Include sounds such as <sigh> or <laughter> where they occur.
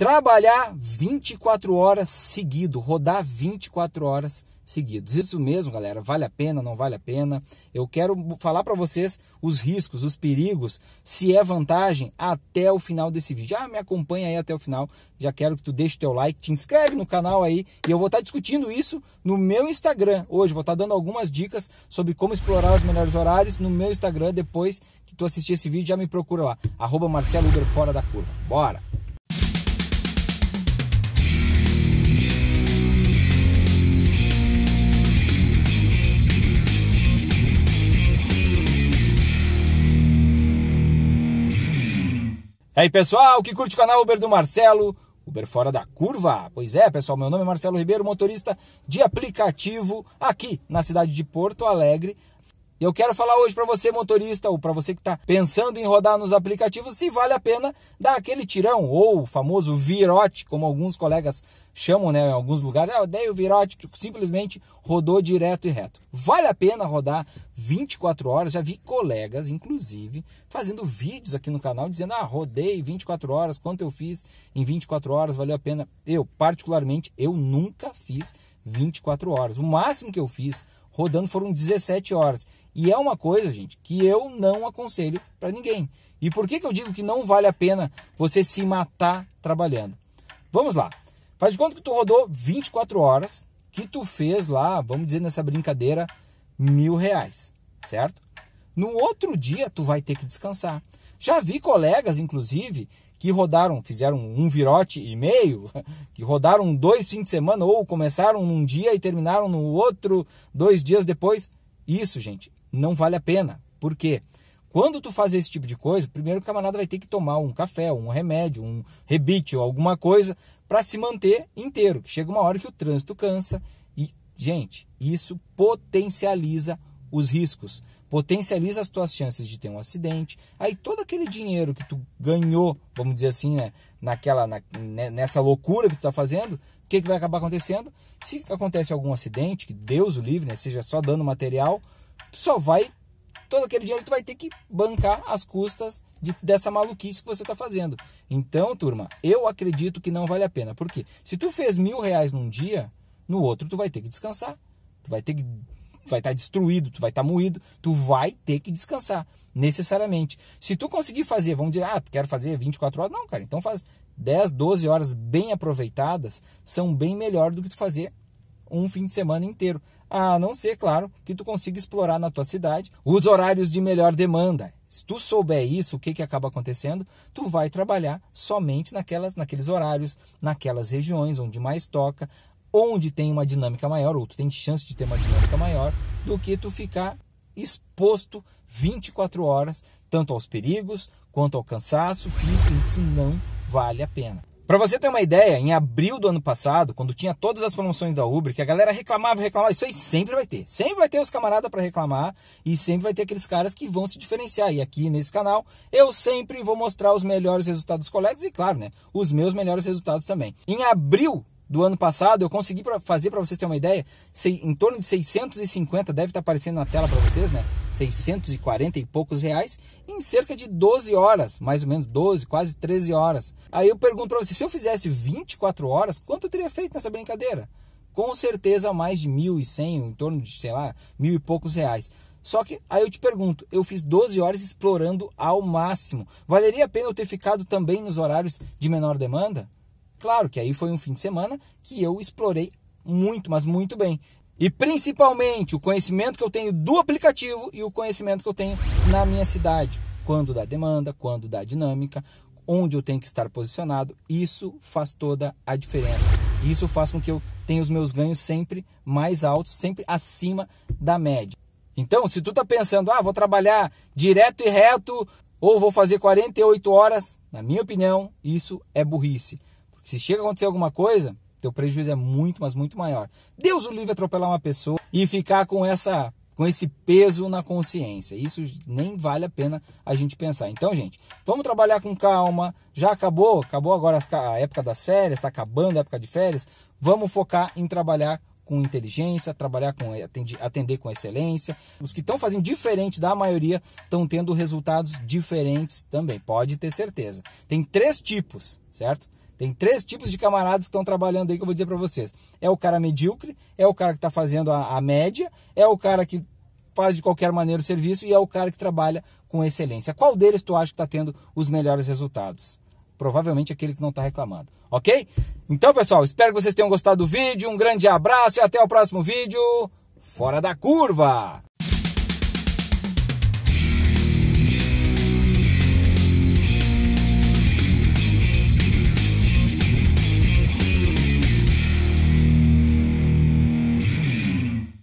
trabalhar 24 horas seguido, rodar 24 horas seguidas. Isso mesmo, galera, vale a pena, não vale a pena? Eu quero falar para vocês os riscos, os perigos, se é vantagem até o final desse vídeo. Já ah, me acompanha aí até o final. Já quero que tu deixe teu like, te inscreve no canal aí e eu vou estar discutindo isso no meu Instagram. Hoje vou estar dando algumas dicas sobre como explorar os melhores horários no meu Instagram depois que tu assistir esse vídeo, já me procura lá, arroba Marcelo Fora da Curva. Bora! E aí, pessoal que curte o canal Uber do Marcelo, Uber fora da curva. Pois é, pessoal, meu nome é Marcelo Ribeiro, motorista de aplicativo aqui na cidade de Porto Alegre, e eu quero falar hoje para você, motorista, ou para você que está pensando em rodar nos aplicativos, se vale a pena dar aquele tirão, ou o famoso virote, como alguns colegas chamam né, em alguns lugares. Ah, eu dei o virote, tipo, simplesmente rodou direto e reto. Vale a pena rodar 24 horas? Já vi colegas, inclusive, fazendo vídeos aqui no canal dizendo: ah, rodei 24 horas, quanto eu fiz em 24 horas, valeu a pena. Eu, particularmente, eu nunca fiz 24 horas. O máximo que eu fiz rodando foram 17 horas. E é uma coisa, gente, que eu não aconselho para ninguém. E por que, que eu digo que não vale a pena você se matar trabalhando? Vamos lá. Faz de conta que tu rodou 24 horas, que tu fez lá, vamos dizer nessa brincadeira, mil reais, certo? No outro dia tu vai ter que descansar. Já vi colegas, inclusive, que rodaram, fizeram um virote e meio, <laughs> que rodaram dois fins de semana ou começaram num dia e terminaram no outro dois dias depois. Isso, gente, não vale a pena. Por quê? Quando tu faz esse tipo de coisa, primeiro o camarada vai ter que tomar um café, um remédio, um rebite ou alguma coisa para se manter inteiro. Chega uma hora que o trânsito cansa e, gente, isso potencializa os riscos, potencializa as tuas chances de ter um acidente. Aí todo aquele dinheiro que tu ganhou, vamos dizer assim, né, naquela, na, né, nessa loucura que tu está fazendo, o que, que vai acabar acontecendo? Se acontece algum acidente, que Deus o livre, né, seja só dano material, tu só vai todo aquele dinheiro tu vai ter que bancar as custas de, dessa maluquice que você está fazendo. Então, turma, eu acredito que não vale a pena. Porque se tu fez mil reais num dia, no outro tu vai ter que descansar. Tu vai ter que vai estar tá destruído, tu vai estar tá moído, tu vai ter que descansar, necessariamente. Se tu conseguir fazer, vamos dizer, ah, quero fazer 24 horas, não, cara, então faz 10, 12 horas bem aproveitadas, são bem melhor do que tu fazer um fim de semana inteiro. A não ser, claro, que tu consiga explorar na tua cidade os horários de melhor demanda. Se tu souber isso, o que, que acaba acontecendo? Tu vai trabalhar somente naquelas, naqueles horários, naquelas regiões onde mais toca, onde tem uma dinâmica maior, ou tu tem chance de ter uma dinâmica maior, do que tu ficar exposto 24 horas, tanto aos perigos quanto ao cansaço físico, isso não vale a pena. Para você ter uma ideia, em abril do ano passado, quando tinha todas as promoções da Uber, que a galera reclamava, reclamava, isso aí sempre vai ter. Sempre vai ter os camaradas para reclamar e sempre vai ter aqueles caras que vão se diferenciar. E aqui nesse canal, eu sempre vou mostrar os melhores resultados dos colegas e, claro, né, os meus melhores resultados também. Em abril do ano passado, eu consegui pra fazer para vocês terem uma ideia, sei, em torno de 650, deve estar tá aparecendo na tela para vocês, né? 640 e poucos reais em cerca de 12 horas, mais ou menos 12, quase 13 horas. Aí eu pergunto para vocês, se eu fizesse 24 horas, quanto eu teria feito nessa brincadeira? Com certeza mais de 1.100, em torno de, sei lá, mil e poucos reais. Só que aí eu te pergunto, eu fiz 12 horas explorando ao máximo. Valeria a pena eu ter ficado também nos horários de menor demanda? Claro que aí foi um fim de semana que eu explorei muito, mas muito bem. E principalmente o conhecimento que eu tenho do aplicativo e o conhecimento que eu tenho na minha cidade. Quando dá demanda, quando dá dinâmica, onde eu tenho que estar posicionado, isso faz toda a diferença. Isso faz com que eu tenha os meus ganhos sempre mais altos, sempre acima da média. Então, se tu tá pensando, ah, vou trabalhar direto e reto ou vou fazer 48 horas, na minha opinião, isso é burrice. Se chega a acontecer alguma coisa, teu prejuízo é muito, mas muito maior. Deus o livre atropelar uma pessoa e ficar com essa com esse peso na consciência. Isso nem vale a pena a gente pensar. Então, gente, vamos trabalhar com calma. Já acabou, acabou agora a época das férias, está acabando a época de férias. Vamos focar em trabalhar com inteligência, trabalhar com atender com excelência. Os que estão fazendo diferente da maioria estão tendo resultados diferentes também, pode ter certeza. Tem três tipos, certo? Tem três tipos de camaradas que estão trabalhando aí que eu vou dizer para vocês. É o cara medíocre, é o cara que está fazendo a, a, média, é o cara que faz de qualquer maneira o serviço e é o cara que trabalha com excelência. Qual deles tu acha que está tendo os melhores resultados? Provavelmente aquele que não está reclamando, ok? Então, pessoal, espero que vocês tenham gostado do vídeo. Um grande abraço e até o próximo vídeo. Fora da curva!